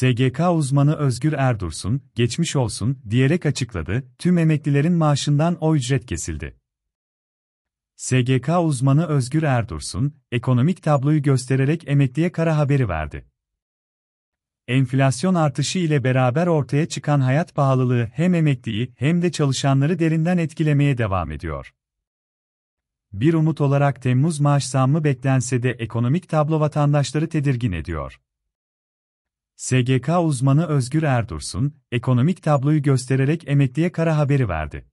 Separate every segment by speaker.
Speaker 1: SGK uzmanı Özgür Erdursun, geçmiş olsun diyerek açıkladı, tüm emeklilerin maaşından o ücret kesildi. SGK uzmanı Özgür Erdursun, ekonomik tabloyu göstererek emekliye kara haberi verdi. Enflasyon artışı ile beraber ortaya çıkan hayat pahalılığı hem emekliyi hem de çalışanları derinden etkilemeye devam ediyor. Bir umut olarak Temmuz maaş zammı beklense de ekonomik tablo vatandaşları tedirgin ediyor. SGK uzmanı Özgür Erdursun, ekonomik tabloyu göstererek emekliye kara haberi verdi.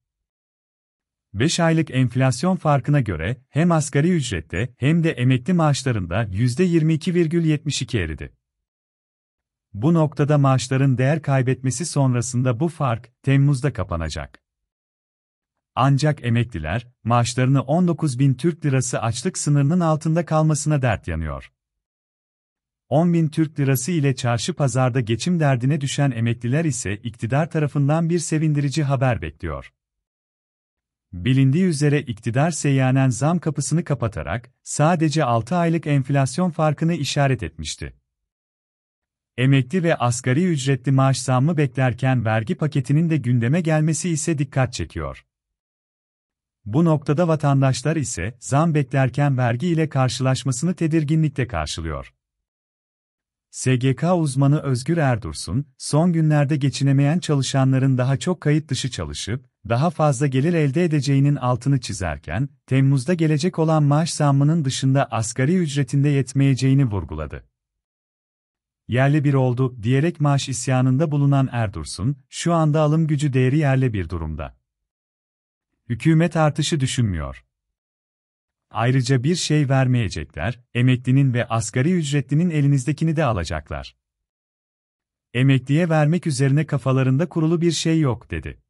Speaker 1: 5 aylık enflasyon farkına göre hem asgari ücrette hem de emekli maaşlarında %22,72 eridi. Bu noktada maaşların değer kaybetmesi sonrasında bu fark Temmuz'da kapanacak. Ancak emekliler maaşlarını 19 bin Türk lirası açlık sınırının altında kalmasına dert yanıyor. 10 bin Türk lirası ile çarşı pazarda geçim derdine düşen emekliler ise iktidar tarafından bir sevindirici haber bekliyor. Bilindiği üzere iktidar seyyanen zam kapısını kapatarak sadece 6 aylık enflasyon farkını işaret etmişti. Emekli ve asgari ücretli maaş zammı beklerken vergi paketinin de gündeme gelmesi ise dikkat çekiyor. Bu noktada vatandaşlar ise zam beklerken vergi ile karşılaşmasını tedirginlikle karşılıyor. SGK uzmanı Özgür Erdursun, son günlerde geçinemeyen çalışanların daha çok kayıt dışı çalışıp, daha fazla gelir elde edeceğinin altını çizerken, Temmuz'da gelecek olan maaş zammının dışında asgari ücretinde yetmeyeceğini vurguladı. Yerli bir oldu diyerek maaş isyanında bulunan Erdursun, şu anda alım gücü değeri yerle bir durumda. Hükümet artışı düşünmüyor. Ayrıca bir şey vermeyecekler, emeklinin ve asgari ücretlinin elinizdekini de alacaklar. Emekliye vermek üzerine kafalarında kurulu bir şey yok dedi.